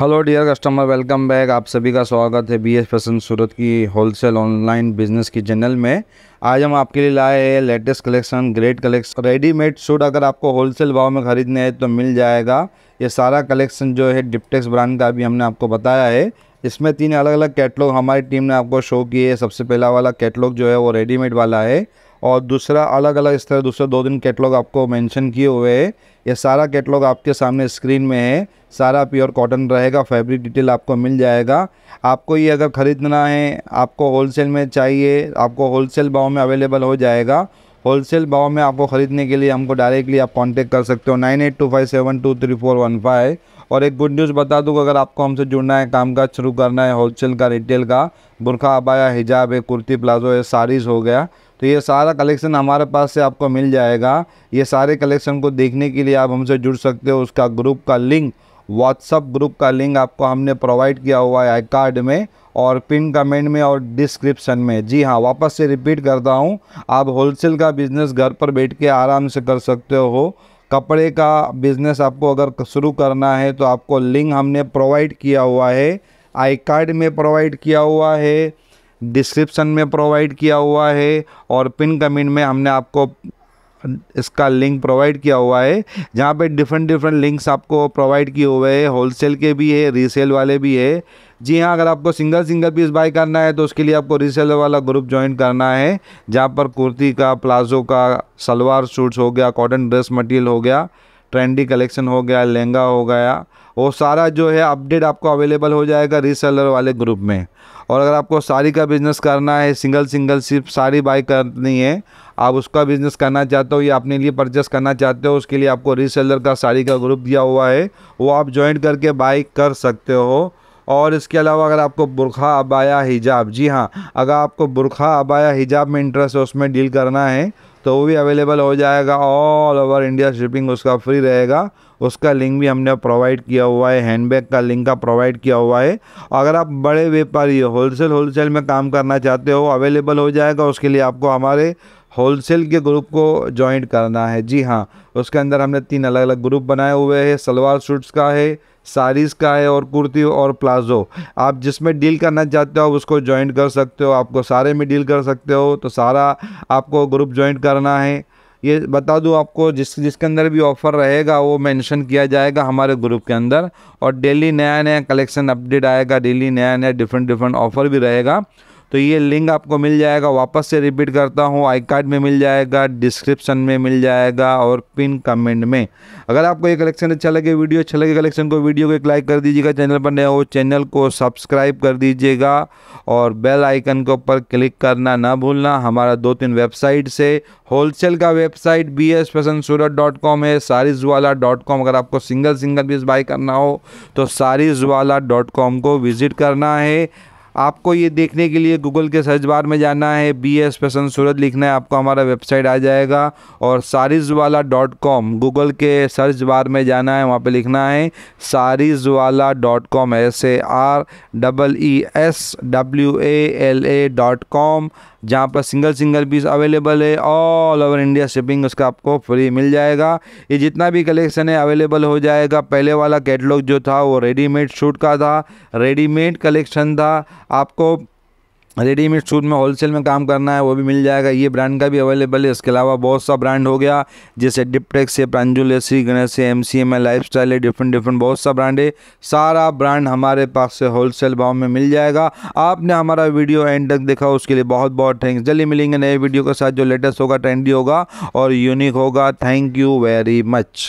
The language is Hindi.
hello dear customer welcome back आप सभी का स्वागत है बी एस पसंद सूरत की होलसेल ऑनलाइन बिजनेस की चैनल में आज हम आपके लिए लाए हैं latest collection great collection readymade suit अगर आपको होलसेल भाव में ख़रीदने हैं तो मिल जाएगा ये सारा कलेक्शन जो है डिप्टेक्स ब्रांड का अभी हमने आपको बताया है इसमें तीन अलग अलग कैटलॉग हमारी टीम ने आपको शो किए सबसे पहला वाला कैटलॉग जो है वो रेडीमेड वाला है और दूसरा अलग अलग इस तरह दूसरा दो दिन कैटलॉग आपको मेंशन किए हुए है ये सारा कैटलॉग आपके सामने स्क्रीन में है सारा प्योर कॉटन रहेगा फैब्रिक डिटेल आपको मिल जाएगा आपको ये अगर ख़रीदना है आपको होलसेल में चाहिए आपको होलसेल भाव में अवेलेबल हो जाएगा होलसेल भाव में आपको ख़रीदने के लिए हमको डायरेक्टली आप कॉन्टेक्ट कर सकते हो nine eight two five seven two three four one five और एक गुड न्यूज़ बता दूँ अगर आपको हमसे जुड़ना है काम काज शुरू करना है होलसेल का रिटेल का बुरखा अबाया हिजाब है कुर्ती प्लाजो है साड़ीज़ हो गया तो ये सारा कलेक्शन हमारे पास से आपको मिल जाएगा ये सारे कलेक्शन को देखने के लिए आप हमसे जुड़ सकते हो उसका ग्रुप का लिंक व्हाट्सअप ग्रुप का लिंक आपको हमने प्रोवाइड किया हुआ है आई कार्ड में और पिन कमेंट में और डिस्क्रिप्शन में जी हाँ वापस से रिपीट करता हूँ आप होलसेल का बिज़नेस घर पर बैठ के आराम से कर सकते हो कपड़े का बिज़नेस आपको अगर शुरू करना है तो आपको लिंक हमने प्रोवाइड किया हुआ है आई कार्ड में प्रोवाइड किया हुआ है डिस्क्रिप्शन में प्रोवाइड किया हुआ है और पिन कमेंट में हमने आपको इसका लिंक प्रोवाइड किया हुआ है जहाँ पे डिफरेंट डिफरेंट लिंक्स आपको प्रोवाइड किए हुए हैं होलसेल के भी है रीसेल वाले भी है जी हाँ अगर आपको सिंगल सिंगल पीस बाय करना है तो उसके लिए आपको रीसेल वाला ग्रुप ज्वाइन करना है जहाँ पर कुर्ती का प्लाजो का सलवार सूट्स हो गया कॉटन ड्रेस मटेरियल हो गया ट्रेंडी कलेक्शन हो गया लहंगा हो गया वो सारा जो है अपडेट आपको अवेलेबल हो जाएगा रीसेलर वाले ग्रुप में और अगर आपको साड़ी का बिज़नेस करना है सिंगल सिंगल सिर्फ साड़ी बाई करनी है आप उसका बिज़नेस करना चाहते हो या अपने लिए परचेस करना चाहते हो उसके लिए आपको रीसेलर का साड़ी का ग्रुप दिया हुआ है वो आप ज्वाइन करके बाई कर सकते हो और इसके अलावा अगर आपको बुरखा अबाया हिजाब जी हाँ अगर आपको बुरखा अबाया हिजाब में इंटरेस्ट है उसमें डील करना है तो वो भी अवेलेबल हो जाएगा ऑल ओवर इंडिया शिपिंग उसका फ्री रहेगा उसका लिंक भी हमने प्रोवाइड किया हुआ है हैंडबैग का लिंक का प्रोवाइड किया हुआ है अगर आप बड़े व्यापारी होलसेल होलसेल में काम करना चाहते हो अवेलेबल हो जाएगा उसके लिए आपको हमारे होलसेल के ग्रुप को ज्वाइंट करना है जी हाँ उसके अंदर हमने तीन अलग अलग ग्रुप बनाए हुए हैं सलवार सूट्स का है साड़ीज़ का है और कुर्ती और प्लाजो आप जिसमें डील करना चाहते हो उसको ज्वाइंट कर सकते हो आपको सारे में डील कर सकते हो तो सारा आपको ग्रुप ज्वाइंट करना है ये बता दूं आपको जिस जिसके अंदर भी ऑफ़र रहेगा वो मेंशन किया जाएगा हमारे ग्रुप के अंदर और डेली नया नया कलेक्शन अपडेट आएगा डेली नया नया डिफरेंट डिफरेंट ऑफ़र भी रहेगा तो ये लिंक आपको मिल जाएगा वापस से रिपीट करता हूँ आई कार्ड में मिल जाएगा डिस्क्रिप्शन में मिल जाएगा और पिन कमेंट में अगर आपको ये कलेक्शन अच्छा लगे वीडियो अच्छा लगे कलेक्शन को वीडियो को एक लाइक कर दीजिएगा चैनल पर नए हो चैनल को सब्सक्राइब कर दीजिएगा और बेल आइकन के ऊपर क्लिक करना ना भूलना हमारा दो तीन वेबसाइट से होलसेल का website B S fashion Surat dot com है सारीज वाला डॉट कॉम अगर आपको सिंगल सिंगल पीस बाई करना हो तो सारीज डॉट कॉम को विज़िट करना है आपको ये देखने के लिए गूगल के सर्च बार में जाना है बी एस फैसन सूरत लिखना है आपको हमारा वेबसाइट आ जाएगा और सारीज वाला डॉट कॉम गूगल के सर्च बार में जाना है वहाँ पे लिखना है सारीज वाला dot com S A R double E S W A L A dot com जहाँ पर सिंगल सिंगल पीस अवेलेबल है ऑल ओवर इंडिया शिपिंग उसका आपको फ्री मिल जाएगा ये जितना भी कलेक्शन है अवेलेबल हो जाएगा पहले वाला कैटलॉग जो था वो रेडीमेड शूट का था रेडीमेड कलेक्शन था आपको रेडीमेड शूज़ में होलसेल में काम करना है वो भी मिल जाएगा ये ब्रांड का भी अवेलेबल है इसके अलावा बहुत सा ब्रांड हो गया जैसे डिपटेक्स है प्रांजुल है श्री गणेश है एम सी एम है लाइफ स्टाइल है डिफरेंट डिफरेंट बहुत सा ब्रांड है सारा ब्रांड हमारे पास से होलसेल भाव में मिल जाएगा आपने हमारा वीडियो एंड तक देखा उसके लिए बहुत बहुत थैंक्स जल्दी मिलेंगे नए वीडियो के साथ जो लेटेस्ट होगा ट्रेंडी होगा और यूनिक होगा थैंक यू वेरी मच